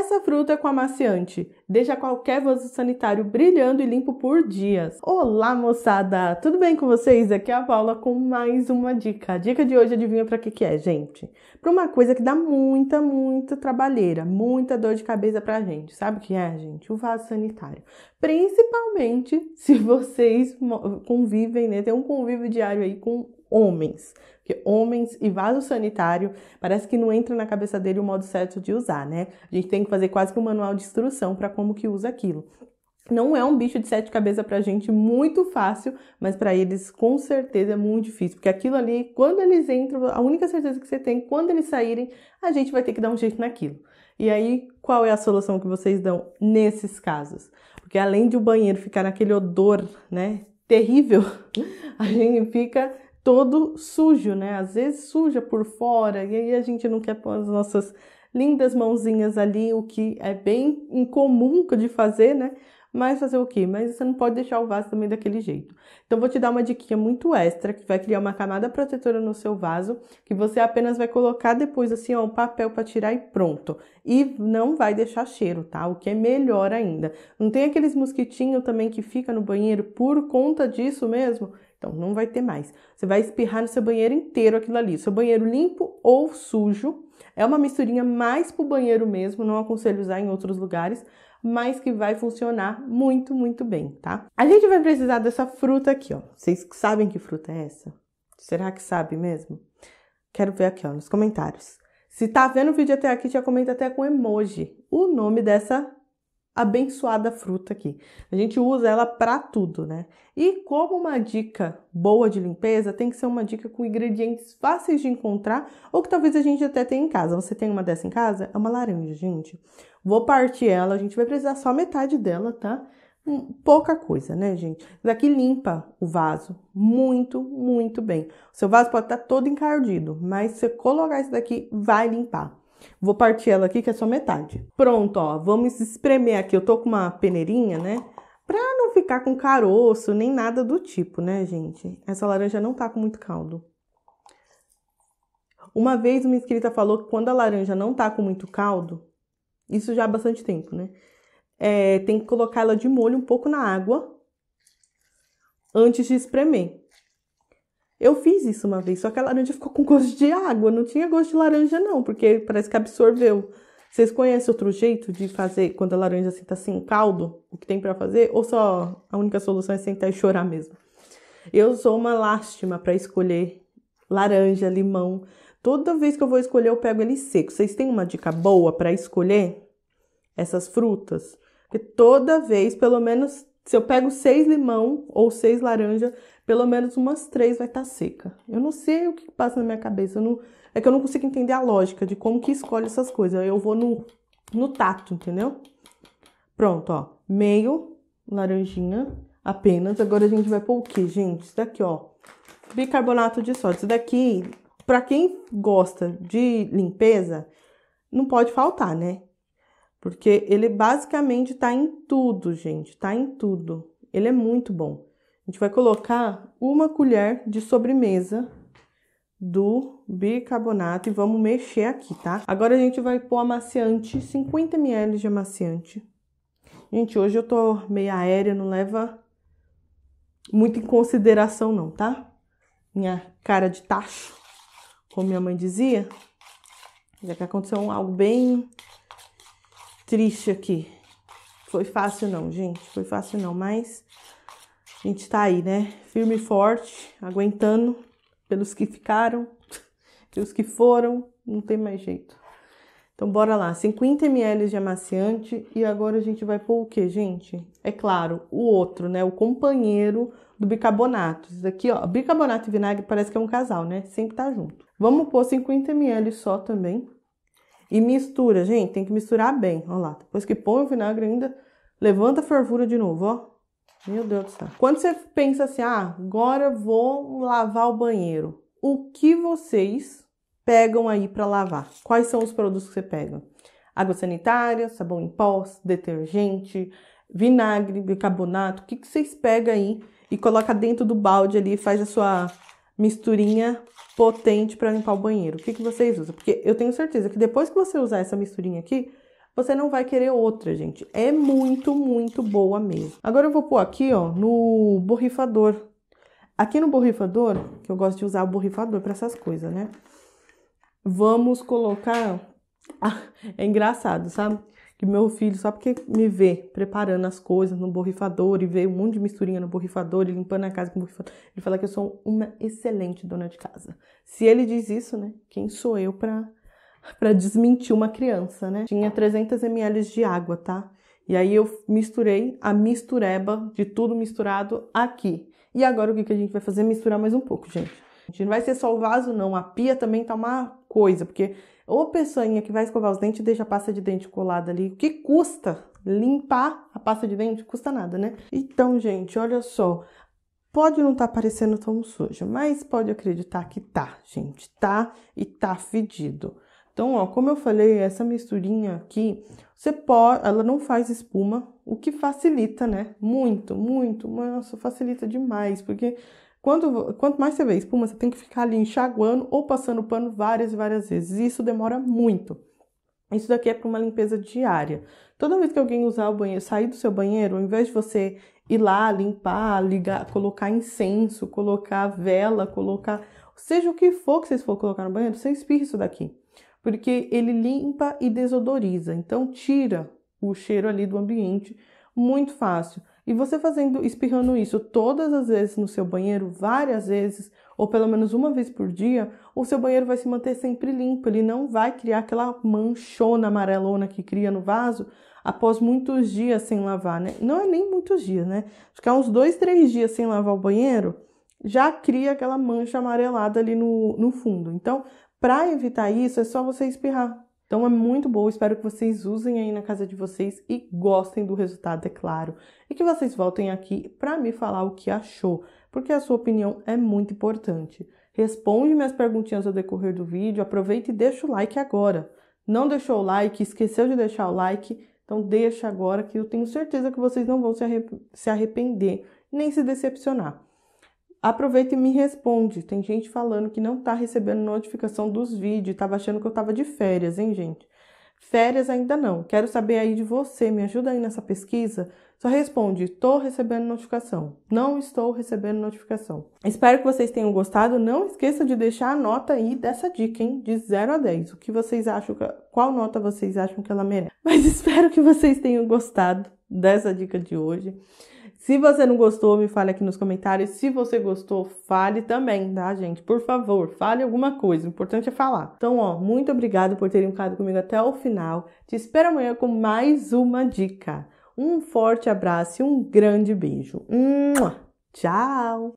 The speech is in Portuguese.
Essa fruta é com amaciante, deixa qualquer vaso sanitário brilhando e limpo por dias. Olá, moçada! Tudo bem com vocês? Aqui é a Paula com mais uma dica. A dica de hoje adivinha para que que é, gente? Para uma coisa que dá muita, muita trabalheira, muita dor de cabeça pra gente. Sabe o que é, gente? O vaso sanitário. Principalmente se vocês convivem, né? Tem um convívio diário aí com homens. Porque homens e vaso sanitário parece que não entra na cabeça dele o modo certo de usar, né? A gente tem que fazer quase que um manual de instrução para como que usa aquilo. Não é um bicho de sete cabeças pra gente muito fácil, mas para eles com certeza é muito difícil, porque aquilo ali, quando eles entram, a única certeza que você tem, quando eles saírem, a gente vai ter que dar um jeito naquilo. E aí, qual é a solução que vocês dão nesses casos? Porque além de o banheiro ficar naquele odor, né, terrível, a gente fica todo sujo, né? Às vezes suja por fora, e aí a gente não quer pôr as nossas lindas mãozinhas ali, o que é bem incomum de fazer, né? Mas fazer o quê? Mas você não pode deixar o vaso também daquele jeito. Então, vou te dar uma dica muito extra que vai criar uma camada protetora no seu vaso, que você apenas vai colocar depois assim, ó, um papel para tirar e pronto. E não vai deixar cheiro, tá? O que é melhor ainda. Não tem aqueles mosquitinhos também que fica no banheiro por conta disso mesmo? Então, não vai ter mais. Você vai espirrar no seu banheiro inteiro aquilo ali. Seu banheiro limpo ou sujo. É uma misturinha mais pro banheiro mesmo, não aconselho usar em outros lugares, mas que vai funcionar muito, muito bem, tá? A gente vai precisar dessa fruta aqui, ó. Vocês sabem que fruta é essa? Será que sabe mesmo? Quero ver aqui, ó, nos comentários. Se tá vendo o vídeo até aqui, já comenta até com emoji o nome dessa abençoada fruta aqui. A gente usa ela para tudo, né? E como uma dica boa de limpeza, tem que ser uma dica com ingredientes fáceis de encontrar ou que talvez a gente até tenha em casa. Você tem uma dessa em casa? É uma laranja, gente. Vou partir ela, a gente vai precisar só metade dela, tá? Hum, pouca coisa, né, gente? Isso daqui limpa o vaso muito, muito bem. O seu vaso pode estar tá todo encardido, mas se você colocar isso daqui, vai limpar. Vou partir ela aqui, que é só metade. Pronto, ó. Vamos espremer aqui. Eu tô com uma peneirinha, né? Pra não ficar com caroço, nem nada do tipo, né, gente? Essa laranja não tá com muito caldo. Uma vez uma inscrita falou que quando a laranja não tá com muito caldo, isso já há bastante tempo, né? É, tem que colocar ela de molho um pouco na água antes de espremer. Eu fiz isso uma vez, só que a laranja ficou com gosto de água, não tinha gosto de laranja não, porque parece que absorveu. Vocês conhecem outro jeito de fazer quando a laranja senta assim, tá caldo, o que tem para fazer? Ou só a única solução é sentar e chorar mesmo? Eu sou uma lástima para escolher laranja, limão. Toda vez que eu vou escolher, eu pego ele seco. Vocês têm uma dica boa para escolher essas frutas? Porque toda vez, pelo menos se eu pego seis limão ou seis laranja, pelo menos umas três vai estar tá seca. Eu não sei o que passa na minha cabeça. Não, é que eu não consigo entender a lógica de como que escolhe essas coisas. Eu vou no, no tato, entendeu? Pronto, ó. Meio laranjinha apenas. Agora a gente vai pôr o que, gente? Isso daqui, ó. Bicarbonato de sódio. Isso daqui, pra quem gosta de limpeza, não pode faltar, né? Porque ele basicamente está em tudo, gente, está em tudo. Ele é muito bom. A gente vai colocar uma colher de sobremesa do bicarbonato e vamos mexer aqui, tá? Agora a gente vai pôr amaciante, 50 ml de amaciante. Gente, hoje eu tô meio aérea, não leva muito em consideração não, tá? Minha cara de tacho, como minha mãe dizia. Já que aconteceu algo bem triste aqui. Foi fácil não, gente. Foi fácil não, mas a gente tá aí, né? Firme e forte, aguentando pelos que ficaram, pelos que foram, não tem mais jeito. Então bora lá, 50 ml de amaciante e agora a gente vai pôr o que, gente? É claro, o outro, né? O companheiro do bicarbonato. Isso daqui, ó, bicarbonato e vinagre parece que é um casal, né? Sempre tá junto. Vamos pôr 50 ml só também. E mistura, gente, tem que misturar bem, ó lá. Depois que põe o vinagre ainda, levanta a fervura de novo, ó. Meu Deus do céu. Quando você pensa assim, ah, agora vou lavar o banheiro. O que vocês pegam aí para lavar? Quais são os produtos que você pega? Água sanitária, sabão em pó, detergente, vinagre, bicarbonato. O que, que vocês pegam aí e coloca dentro do balde ali, faz a sua misturinha potente para limpar o banheiro. O que, que vocês usam? Porque eu tenho certeza que depois que você usar essa misturinha aqui, você não vai querer outra, gente. É muito, muito boa mesmo. Agora eu vou pôr aqui, ó, no borrifador. Aqui no borrifador, que eu gosto de usar o borrifador para essas coisas, né? Vamos colocar... é engraçado, sabe? que meu filho, só porque me vê preparando as coisas no borrifador e vê um monte de misturinha no borrifador e limpando a casa com o borrifador, ele fala que eu sou uma excelente dona de casa. Se ele diz isso, né? Quem sou eu pra pra desmentir uma criança, né? Tinha 300 ml de água, tá? E aí eu misturei a mistureba de tudo misturado aqui. E agora o que, que a gente vai fazer? Misturar mais um pouco, gente. A gente não vai ser só o vaso, não. A pia também tá uma coisa, porque ou pessoinha que vai escovar os dentes e deixa a pasta de dente colada ali. O que custa limpar a pasta de dente? Custa nada, né? Então, gente, olha só. Pode não estar tá parecendo tão sujo, mas pode acreditar que tá, gente. Tá e tá fedido. Então, ó, como eu falei, essa misturinha aqui, você pode, ela não faz espuma, o que facilita, né? Muito, muito, nossa, facilita demais, porque quando, quanto mais você vê espuma, você tem que ficar ali enxaguando ou passando o pano várias e várias vezes. E isso demora muito. Isso daqui é para uma limpeza diária. Toda vez que alguém usar o banheiro, sair do seu banheiro, ao invés de você ir lá limpar, ligar, colocar incenso, colocar vela, colocar seja o que for que vocês for colocar no banheiro, você espirra isso daqui, porque ele limpa e desodoriza. Então tira o cheiro ali do ambiente muito fácil. E você fazendo, espirrando isso todas as vezes no seu banheiro, várias vezes, ou pelo menos uma vez por dia, o seu banheiro vai se manter sempre limpo, ele não vai criar aquela manchona amarelona que cria no vaso após muitos dias sem lavar, né? Não é nem muitos dias, né? Ficar uns dois, três dias sem lavar o banheiro já cria aquela mancha amarelada ali no, no fundo. Então, para evitar isso, é só você espirrar então é muito bom, espero que vocês usem aí na casa de vocês e gostem do resultado, é claro. E que vocês voltem aqui para me falar o que achou, porque a sua opinião é muito importante. Responde minhas perguntinhas ao decorrer do vídeo, aproveita e deixa o like agora. Não deixou o like, esqueceu de deixar o like, então deixa agora que eu tenho certeza que vocês não vão se arrepender nem se decepcionar aproveita e me responde. Tem gente falando que não tá recebendo notificação dos vídeos, tava achando que eu tava de férias, hein, gente? Férias ainda não. Quero saber aí de você, me ajuda aí nessa pesquisa. Só responde: "Tô recebendo notificação". Não estou recebendo notificação. Espero que vocês tenham gostado. Não esqueça de deixar a nota aí dessa dica, hein? De 0 a 10. O que vocês acham que... qual nota vocês acham que ela merece? Mas espero que vocês tenham gostado dessa dica de hoje. Se você não gostou, me fale aqui nos comentários. Se você gostou, fale também, tá, gente? Por favor, fale alguma coisa. O importante é falar. Então, ó, muito obrigado por terem ficado comigo até o final. Te espero amanhã com mais uma dica. Um forte abraço e um grande beijo. Tchau!